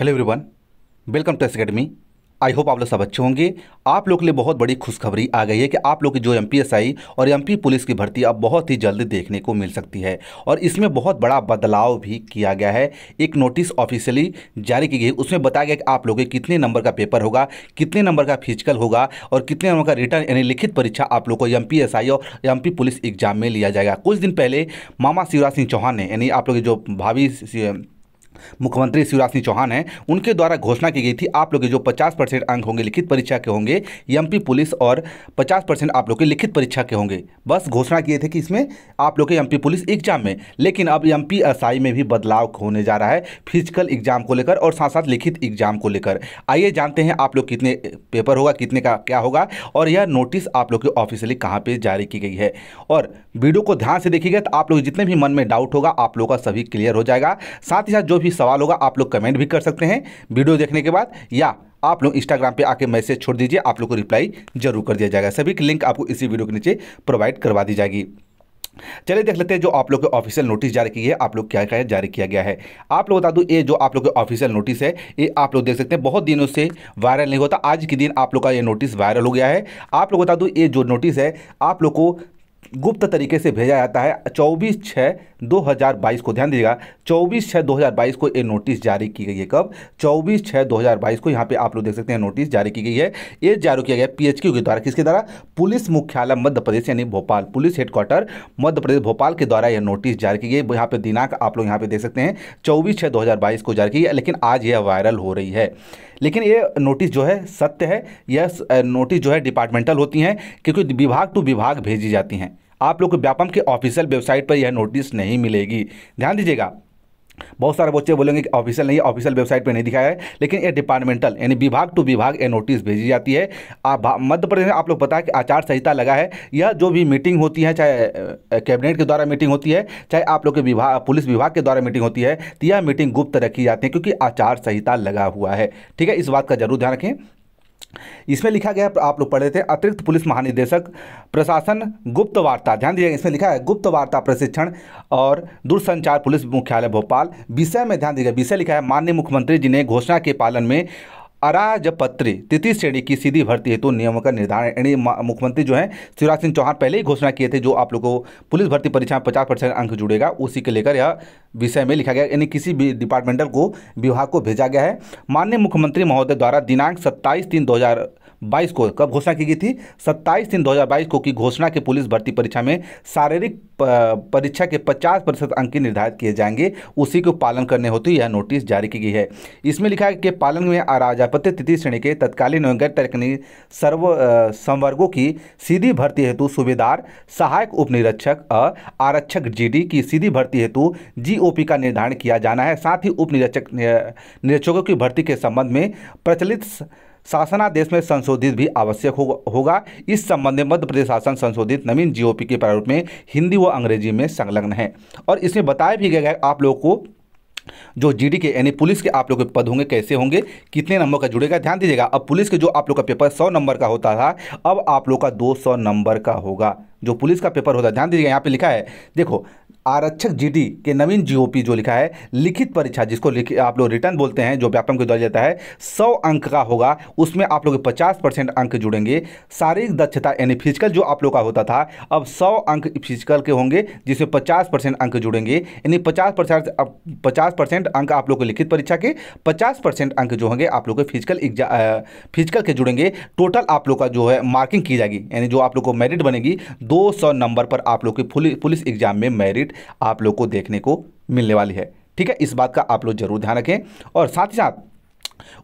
hello everyone welcome to S academy I hope आप लोग सब अच्छे होंगे आप लोग के लिए बहुत बड़ी खुशखबरी आ गई है कि आप लोग की जो एम आई और एम पुलिस की भर्ती अब बहुत ही जल्दी देखने को मिल सकती है और इसमें बहुत बड़ा बदलाव भी किया गया है एक नोटिस ऑफिशियली जारी की गई उसमें बताया गया कि आप लोगों के कितने नंबर का पेपर होगा कितने नंबर का फिजिकल होगा और कितने नंबर का रिटर्न यानी लिखित परीक्षा आप लोग को एम और एम पुलिस एग्जाम में लिया जाएगा कुछ दिन पहले मामा शिवराज सिंह चौहान ने यानी आप लोग जो भावी मुख्यमंत्री शिवराज सिंह चौहान हैं उनके द्वारा घोषणा की गई थी आप लोग के जो 50 परसेंट अंक होंगे लिखित परीक्षा के होंगे एमपी पुलिस और 50 परसेंट आप लोग के लिखित परीक्षा के होंगे बस घोषणा किए थे कि इसमें आप लोग के एम पुलिस एग्जाम में लेकिन अब एम पी में भी बदलाव होने जा रहा है फिजिकल एग्जाम को लेकर और साथ साथ लिखित एग्जाम को लेकर आइए जानते हैं आप लोग कितने पेपर होगा कितने का क्या होगा और यह नोटिस आप लोग के ऑफिशियली कहाँ पर जारी की गई है और वीडियो को ध्यान से देखिएगा तो आप लोग जितने भी मन में डाउट होगा आप लोगों का सभी क्लियर हो जाएगा साथ ही साथ जो भी भी सवाल होगा आप लोग कमेंट भी कर सकते हैं वीडियो देखने के बाद या आप लोग इंस्टाग्राम पे आके मैसेज छोड़ दीजिए आप लोग को रिप्लाई जरूर कर दिया जाएगा सभी की लिंक आपको इसी वीडियो के नीचे प्रोवाइड करवा दी जाएगी चलिए देख लेते हैं जो आप लोग के ऑफिशियल नोटिस जारी की है आप लोग क्या क्या जारी किया गया है आप लोग बता दूं ये जो आप लोग के ऑफिशियल नोटिस है ये आप लोग देख सकते हैं बहुत दिनों से वायरल नहीं होता आज के दिन आप लोग का ये नोटिस वायरल हो गया है आप लोग बता दूं ये जो नोटिस है आप लोग को गुप्त तरीके से भेजा जाता है 24 छः 2022 को ध्यान दीजिएगा 24 छः 2022 को ये नोटिस जारी की गई है कब 24 छः 2022 को यहाँ पे आप लोग देख सकते हैं नोटिस जारी की गई है ये जारी किया गया पीएचक्यू के द्वारा किसके द्वारा पुलिस मुख्यालय मध्य प्रदेश यानी भोपाल पुलिस हेडक्वार्टर मध्य प्रदेश भोपाल के द्वारा यह नोटिस जारी की गई यहाँ पर दिनांक आप लोग यहाँ पर देख सकते हैं चौबीस छः दो को जारी की गई लेकिन आज यह वायरल हो रही है लेकिन ये नोटिस जो है सत्य है यह नोटिस जो है डिपार्टमेंटल होती हैं क्योंकि विभाग टू विभाग भेजी जाती हैं आप लोग को व्यापम के ऑफिशियल वेबसाइट पर यह नोटिस नहीं मिलेगी ध्यान दीजिएगा बहुत सारे बच्चे बोलेंगे कि ऑफिशियल नहीं ऑफिशियल वेबसाइट पर नहीं दिखाया है लेकिन ये डिपार्टमेंटल यानी विभाग टू विभाग ये नोटिस भेजी जाती है आप मध्य प्रदेश में आप लोग पता है कि आचार संहिता लगा है यह जो भी मीटिंग होती है चाहे कैबिनेट के द्वारा मीटिंग होती है चाहे आप लोग के विभाग पुलिस विभाग के द्वारा मीटिंग होती है तो यह मीटिंग गुप्त रखी जाती है क्योंकि आचार संहिता लगा हुआ है ठीक है इस बात का जरूर ध्यान रखें इसमें लिखा गया आप लोग पढ़ रहे थे अतिरिक्त पुलिस महानिदेशक प्रशासन गुप्त वार्ता ध्यान दीजिएगा इसमें लिखा है गुप्त वार्ता प्रशिक्षण और दूरसंचार पुलिस मुख्यालय भोपाल विषय में ध्यान दीजिएगा विषय लिखा है माननीय मुख्यमंत्री जी ने घोषणा के पालन में अराजपत्री तृतीय श्रेणी की सीधी भर्ती हेतु तो नियमों का निर्धारण यानी मुख्यमंत्री जो है शिवराज सिंह चौहान पहले ही घोषणा किए थे जो आप लोगों को पुलिस भर्ती परीक्षा में पचास परसेंट अंक जुड़ेगा उसी के लेकर यह विषय में लिखा गया यानी किसी भी डिपार्टमेंटल को विभाग को भेजा गया है माननीय मुख्यमंत्री महोदय द्वारा दिनांक सत्ताईस तीन दो हज़ार 2022 को कब घोषणा की गई थी 27 तीन 2022 को की घोषणा के पुलिस भर्ती परीक्षा में शारीरिक परीक्षा के 50 प्रतिशत अंक निर्धारित किए जाएंगे उसी को पालन करने होती यह नोटिस जारी की गई है इसमें लिखा है कि पालन में अराजापत्य तृतीय श्रेणी के तत्कालीन एवं गैर तकनीकी सर्व संवर्गों की सीधी भर्ती हेतु सूबेदार सहायक उप निरीक्षक आरक्षक जी की सीधी भर्ती हेतु जी का निर्धारण किया जाना है साथ ही उप निरीक्षक निरीक्षकों की भर्ती के संबंध में प्रचलित शासनादेश में संशोधित भी आवश्यक होगा इस संबंध में मध्य प्रदेश शासन संशोधित नवीन जीओपी के प्रारूप में हिंदी व अंग्रेजी में संलग्न है और इसमें बताया भी गया है आप लोगों को जो जीडी के यानी पुलिस के आप लोग के पद होंगे कैसे होंगे कितने नंबर का जुड़ेगा ध्यान दीजिएगा अब पुलिस के जो आप लोग का पेपर सौ नंबर का होता था अब आप लोग का दो सौ नंबर का होगा जो पुलिस का पेपर होता है ध्यान दीजिएगा यहाँ पे लिखा है देखो आरक्षक जीडी के नवीन जीओपी जो लिखा है लिखित परीक्षा जिसको लिखित आप लोग रिटर्न बोलते हैं जो व्यापम के द्वारा जाता है सौ अंक का होगा उसमें आप लोग पचास परसेंट अंक जुड़ेंगे शारीरिक दक्षता यानी फिजिकल जो आप लोग का होता था अब सौ अंक फिजिकल के होंगे जिसमें पचास परसेंट अंक जुड़ेंगे यानी पचास परसेंट पचास परसेंट अंक आप लोग को लिखित परीक्षा के पचास परसेंट अंक जो होंगे आप लोग के फिजिकल एग्जाम फिजिकल के जुड़ेंगे टोटल आप लोग का जो है मार्किंग की जाएगी यानी जो आप लोग को मेरिट बनेगी दो सौ नंबर पर आप लोग की पुलिस एग्जाम में मेरिट अपडेट आप लोग को देखने को मिलने वाली है ठीक है इस बात का आप लोग जरूर ध्यान रखें और साथ ही साथ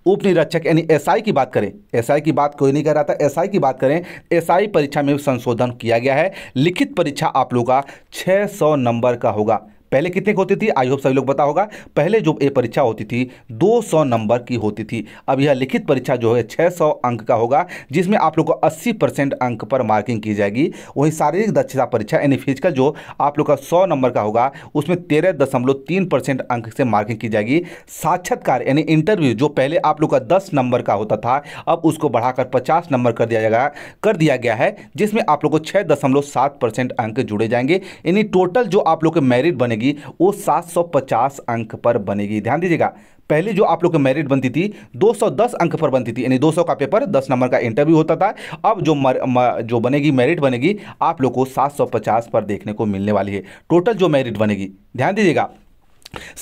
उप निरीक्षक यानी एसआई की बात करें एसआई की बात कोई नहीं कर रहा था एसआई की बात करें एसआई परीक्षा में संशोधन किया गया है लिखित परीक्षा आप लोग का 600 नंबर का होगा पहले कितने की होती थी आई होप सभी लोग पता होगा पहले जो ये परीक्षा होती थी 200 नंबर की होती थी अब यह लिखित परीक्षा जो है 600 अंक का होगा जिसमें आप लोग को 80 परसेंट अंक पर मार्किंग की जाएगी वहीं शारीरिक दक्षता परीक्षा यानी फिजिकल जो आप लोग का सौ नंबर का होगा उसमें तेरह दशमलव तीन परसेंट अंक से मार्किंग की जाएगी साक्षात्कार यानी इंटरव्यू जो पहले आप लोग का दस नंबर का होता था अब उसको बढ़ाकर पचास नंबर कर दिया जाएगा कर दिया गया है जिसमें आप लोग को छः अंक जुड़े जाएंगे यानी टोटल जो आप लोग के मेरिट बने बनेगी वो 750 अंक पर बनेगी ध्यान दीजिएगा पहले जो आप लोग की मेरिट बनती थी 210 अंक पर बनती थी यानी 200 का पेपर 10 नंबर का इंटरव्यू होता था अब जो मर, म, जो बनेगी मेरिट बनेगी आप लोग को 750 पर देखने को मिलने वाली है टोटल जो मेरिट बनेगी ध्यान दीजिएगा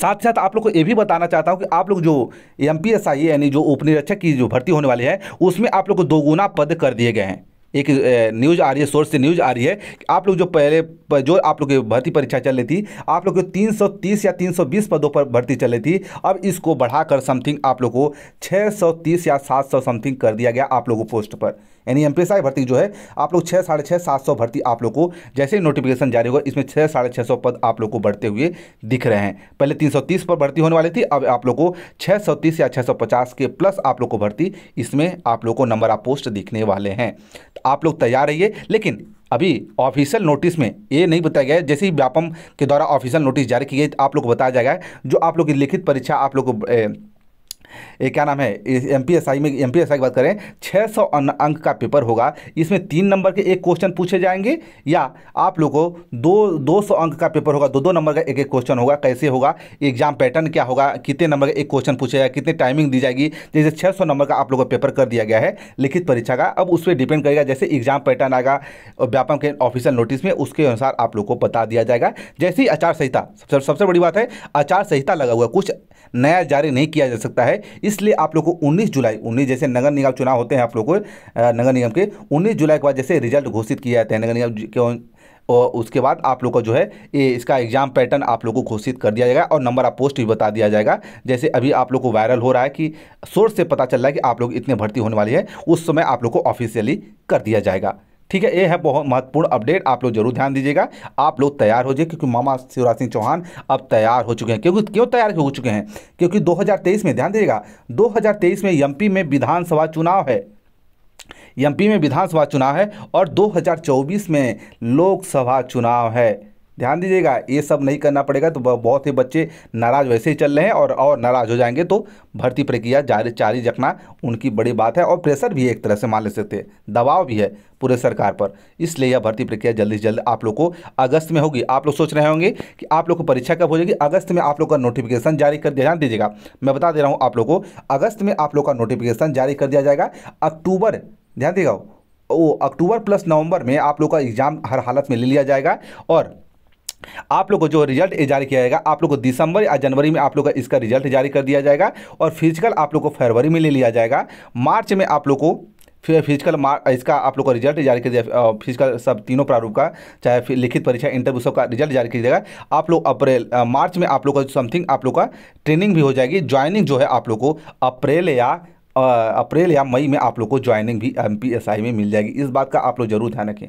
साथ साथ आप लोग को ये भी बताना चाहता हूँ कि आप लोग जो एम पी यानी जो उपनिरीक्षक की जो भर्ती होने वाली है उसमें आप लोग को दोगुना पद कर दिए गए हैं एक न्यूज़ आ रही है सोर्स से न्यूज़ आ रही है कि आप लोग जो पहले जो आप लोग की भर्ती परीक्षा चल रही थी आप लोग को 330 या 320 पदों पर भर्ती चल रही थी अब इसको बढ़ाकर समथिंग आप लोग को 630 या 700 समथिंग कर दिया गया आप लोगों पोस्ट पर यानी एम भर्ती जो है आप लोग छः साढ़े छः सात सौ भर्ती आप लोग को जैसे ही नोटिफिकेशन जारी होगा इसमें छः साढ़े छः सौ पद आप लोग को बढ़ते हुए दिख रहे हैं पहले तीन सौ तीस पर भर्ती होने वाली थी अब आप लोग को छः सौ तीस या छः सौ पचास के प्लस आप लोग को भर्ती इसमें आप लोग को नंबर ऑफ पोस्ट दिखने वाले हैं आप लोग तैयार रहिए लेकिन अभी ऑफिशियल नोटिस में ये नहीं बताया गया जैसे ही व्यापम के द्वारा ऑफिशियल नोटिस जारी की गई आप लोग को बताया जाएगा जो आप लोग की लिखित परीक्षा आप लोग को ये क्या नाम है एम पी एस आई में एम पी एस आई की बात करें छः सौ अंक का पेपर होगा इसमें तीन नंबर के एक क्वेश्चन पूछे जाएंगे या आप लोगों को दो दो सौ अंक का पेपर होगा दो दो नंबर का एक एक क्वेश्चन होगा कैसे होगा एग्जाम पैटर्न क्या होगा कितने नंबर का एक क्वेश्चन पूछेगा कितनी टाइमिंग दी जाएगी जैसे छः सौ नंबर का आप लोगों का पेपर कर दिया गया है लिखित परीक्षा का अब उस पर डिपेंड करेगा जैसे एग्जाम पैटर्न आएगा व्यापम के ऑफिशियल नोटिस में उसके अनुसार आप लोग को बता दिया जाएगा जैसे ही आचार संहिता सबसे बड़ी बात है आचार संहिता लगा हुआ कुछ नया जारी नहीं किया जा सकता है इसलिए आप लोग को उन्नीस जुलाई उन्नीस जैसे नगर निगम चुनाव होते हैं आप लोग को नगर निगम के उन्नीस जुलाई के बाद जैसे रिजल्ट घोषित किया जाता है नगर निगम और उसके बाद आप लोग का जो है ये इसका एग्ज़ाम पैटर्न आप लोग को घोषित कर दिया जाएगा और नंबर ऑफ पोस्ट भी बता दिया जाएगा जैसे अभी आप लोग को वायरल हो रहा है कि सोर्स से पता चल रहा है कि आप लोग इतने भर्ती होने वाली है उस समय आप लोग को ऑफिशियली कर दिया जाएगा ठीक है ये है बहुत महत्वपूर्ण अपडेट आप लोग जरूर ध्यान दीजिएगा आप लोग तैयार हो जाइए क्योंकि मामा शिवराज सिंह चौहान अब तैयार हो चुके हैं क्योंकि क्यों तैयार हो चुके हैं क्योंकि 2023 में ध्यान दीजिएगा 2023 में एमपी में विधानसभा चुनाव है एमपी में विधानसभा चुनाव है और दो में लोकसभा चुनाव है ध्यान दीजिएगा ये सब नहीं करना पड़ेगा तो बहुत ही बच्चे नाराज़ वैसे ही चल रहे हैं और और नाराज़ हो जाएंगे तो भर्ती प्रक्रिया जारी जारी रखना उनकी बड़ी बात है और प्रेशर भी एक तरह से मान ले सकते हैं दबाव भी है पूरे सरकार पर इसलिए यह भर्ती प्रक्रिया जल्दी से जल्द आप लोग को अगस्त में होगी आप लोग सोच रहे होंगे कि आप लोग को परीक्षा कब हो जाएगी अगस्त में आप लोग का नोटिफिकेशन जारी कर दिया ध्यान दीजिएगा मैं बता दे रहा हूँ आप लोग को अगस्त में आप लोग का नोटिफिकेशन जारी कर दिया जाएगा अक्टूबर ध्यान देगा वो अक्टूबर प्लस नवंबर में आप लोग का एग्ज़ाम हर हालत में ले लिया जाएगा और आप लोग को जो रिजल्ट जारी किया जाएगा आप लोग को दिसंबर या जनवरी में आप लोग का इसका रिजल्ट जारी कर दिया जाएगा और फिजिकल आप लोग को फरवरी में ले लिया जाएगा मार्च में आप लोग को फिर फिजिकल मार्क इसका आप लोग का रिजल्ट जारी कर दिया फिजिकल सब तीनों प्रारूप का चाहे फिर लिखित परीक्षा इंटरव्यू सब का रिजल्ट जारी कर दिया आप लोग अप्रैल मार्च में आप लोग का समथिंग आप लोग का ट्रेनिंग भी हो जाएगी ज्वाइनिंग जो है आप लोग को अप्रैल या अप्रैल या मई में आप लोग को ज्वाइनिंग भी एम में मिल जाएगी इस बात का आप लोग जरूर ध्यान रखें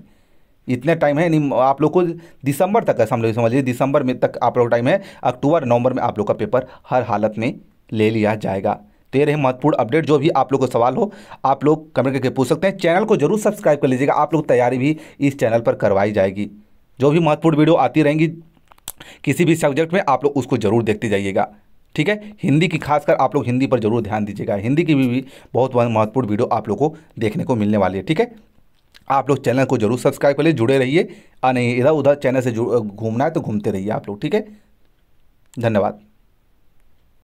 इतने टाइम है नहीं आप लोग को दिसंबर तक है हम लोग समझ लीजिए दिसंबर में तक आप लोग टाइम है अक्टूबर नवंबर में आप लोग का पेपर हर हालत में ले लिया जाएगा तो ये रहे महत्वपूर्ण अपडेट जो भी आप लोग को सवाल हो आप लोग कमेंट करके पूछ सकते हैं चैनल को जरूर सब्सक्राइब कर लीजिएगा आप लोग तैयारी भी इस चैनल पर करवाई जाएगी जो भी महत्वपूर्ण वीडियो आती रहेंगी किसी भी सब्जेक्ट में आप लोग उसको जरूर देखते जाइएगा ठीक है हिंदी की खासकर आप लोग हिंदी पर जरूर ध्यान दीजिएगा हिंदी की भी, भी बहुत महत्वपूर्ण वीडियो आप लोग को देखने को मिलने वाली है ठीक है आप लोग चैनल को जरूर सब्सक्राइब कर लिए जुड़े रहिए और नहीं इधर उधर चैनल से घूमना है तो घूमते रहिए आप लोग ठीक है धन्यवाद